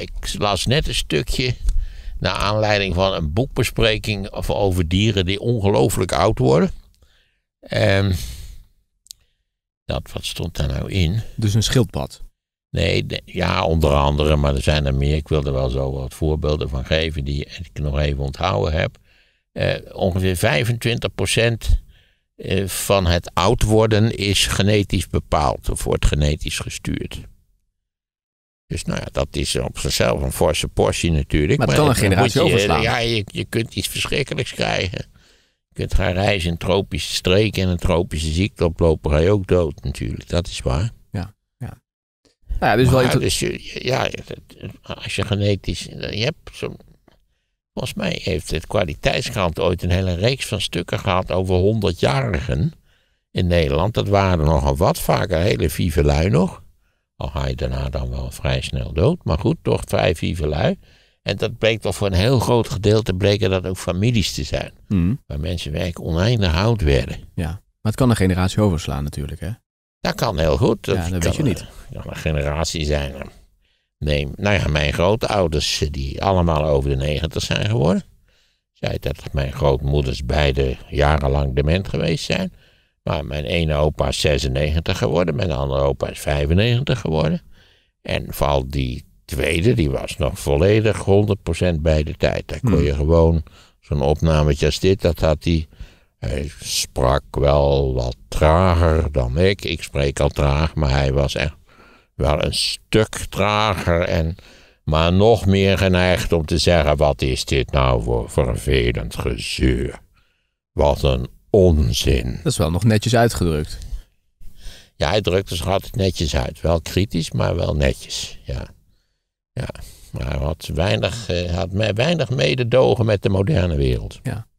ik las net een stukje naar aanleiding van een boekbespreking over dieren die ongelooflijk oud worden. Um, dat, wat stond daar nou in? Dus een schildpad. Nee, ja, onder andere, maar er zijn er meer. Ik wil er wel zo wat voorbeelden van geven die ik nog even onthouden heb. Eh, ongeveer 25% eh, van het oud worden is genetisch bepaald of wordt genetisch gestuurd. Dus nou ja, dat is op zichzelf een forse portie natuurlijk. Maar, maar kan een generatie Ja, je, je kunt iets verschrikkelijks krijgen. Je kunt gaan reizen in tropische streken en een tropische ziekte oplopen, ga je ook dood natuurlijk. Dat is waar. Ja, ja. Nou ja, dus, dus ja, als je genetisch... Je hebt volgens mij heeft het kwaliteitskrant ooit een hele reeks van stukken gehad over honderdjarigen in Nederland. Dat waren er nogal wat, vaker hele vieve nog. Al ga je daarna dan wel vrij snel dood. Maar goed, toch vijf lui. En dat bleek toch voor een heel groot gedeelte bleken dat ook families te zijn. Hmm. Waar mensen werkelijk oneindig oud werden. Ja, maar het kan een generatie overslaan natuurlijk hè? Dat kan heel goed. Dat, ja, dat weet je niet. Eh, dat kan een generatie zijn. Nee, nou ja, mijn grootouders eh, die allemaal over de negentig zijn geworden. Zij dat mijn grootmoeders beide jarenlang dement geweest zijn. Maar mijn ene opa is 96 geworden, mijn andere opa is 95 geworden. En vooral die tweede, die was nog volledig 100% bij de tijd. Daar kon hmm. je gewoon zo'n opnametje als dit, dat had hij. Hij sprak wel wat trager dan ik. Ik spreek al traag, maar hij was echt wel een stuk trager. En, maar nog meer geneigd om te zeggen: wat is dit nou voor vervelend gezeur? Wat een dat is wel nog netjes uitgedrukt. Ja, hij drukt er dus altijd netjes uit. Wel kritisch, maar wel netjes. Ja. ja. Maar hij had, weinig, eh, had weinig mededogen met de moderne wereld. Ja.